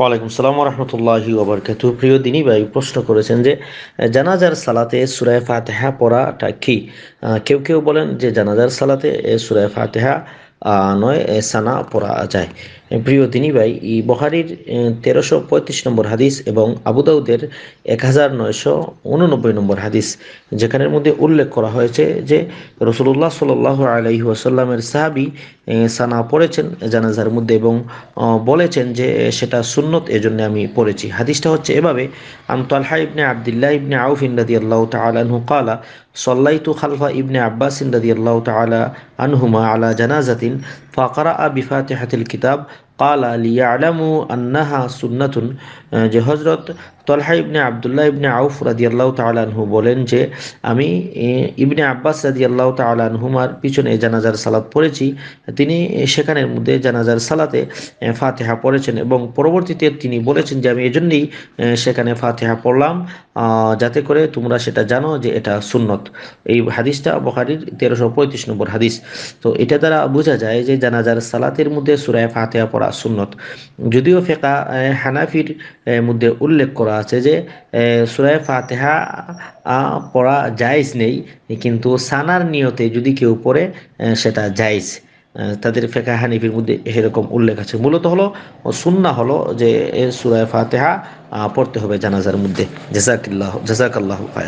ওয়ালাইকুম সালাম রহমতুল্লাহ ওবরকাত প্রিয় দিনী ভাই প্রশ্ন করেছেন যে জানাজার সালাতে সুরায় ফাতেহা পড়াটা কি কেউ কেউ বলেন যে জানাজার সালাতে সুরায় ফাতেহা নয় সানা পড়া যায় প্রিয় তিনি ভাই ই বহারির তেরোশো পঁয়ত্রিশ নম্বর হাদিস এবং আবুদাউদের এক হাজার নয়শো উননব্বই নম্বর হাদিস যেখানের মধ্যে উল্লেখ করা হয়েছে যে রসুল্লাহ সাল আলহি আসাল্লামের সাহাবি সানা পড়েছেন জানাজার মধ্যে এবং বলেছেন যে সেটা সুন্নত এজন্য আমি পড়েছি হাদিসটা হচ্ছে এভাবে আম তালহা ইবনে আবদুল্লাহ ইবনে আউফ ইন্দাদি আল্লাহ তালু কালা সল্লাইতু খালফা ইবনে আব্বাস ইন্দাদি আল্লাহ তালা আনহুমা আলা জানাজাতিন ফাকারা আ বিফাতে হাতিল কিতাব কালা লিয়ালামু আন্নাহা সুন্নাতুন যে হজরত তলহা ইবনে আবদুল্লাহ ইবনে আউফ রাদিয়াল্লাহ তালাহু বলেন যে আমি ইবনে আব্বাস রাদিয়াল্লাহ তালাহুমার পিছনে জানাজার সালাত পড়েছি তিনি সেখানের মধ্যে জানাজার সালাতে ফাতেহা পড়েছেন এবং পরবর্তীতে তিনি বলেছেন যে আমি এজন্যই সেখানে ফাতেহা পড়লাম যাতে করে তোমরা সেটা জানো যে এটা সুন্নত এই হাদিসটা বখারির তেরোশো পঁয়ত্রিশ নম্বর হাদিস তো এটা দ্বারা বোঝা যায় যে জানাজার সালাতের মধ্যে সুরায় ফাতেহা পড়া সুন্নত যদিও ফেকা হানাফির মধ্যে উল্লেখ করা আছে যে সুরায় ফাতেহা পড়া জায়জ নেই কিন্তু সানার নিয়তে যদি কেউ পড়ে সেটা জায়জ তাদের ফেকা হানিফির মধ্যে এরকম উল্লেখ আছে মূলত হলো সুন্না হলো যে সুরায় ফাতেহা পড়তে হবে জানাজার মধ্যে জাজাকিল্লাহ জাজাকাল্লাহ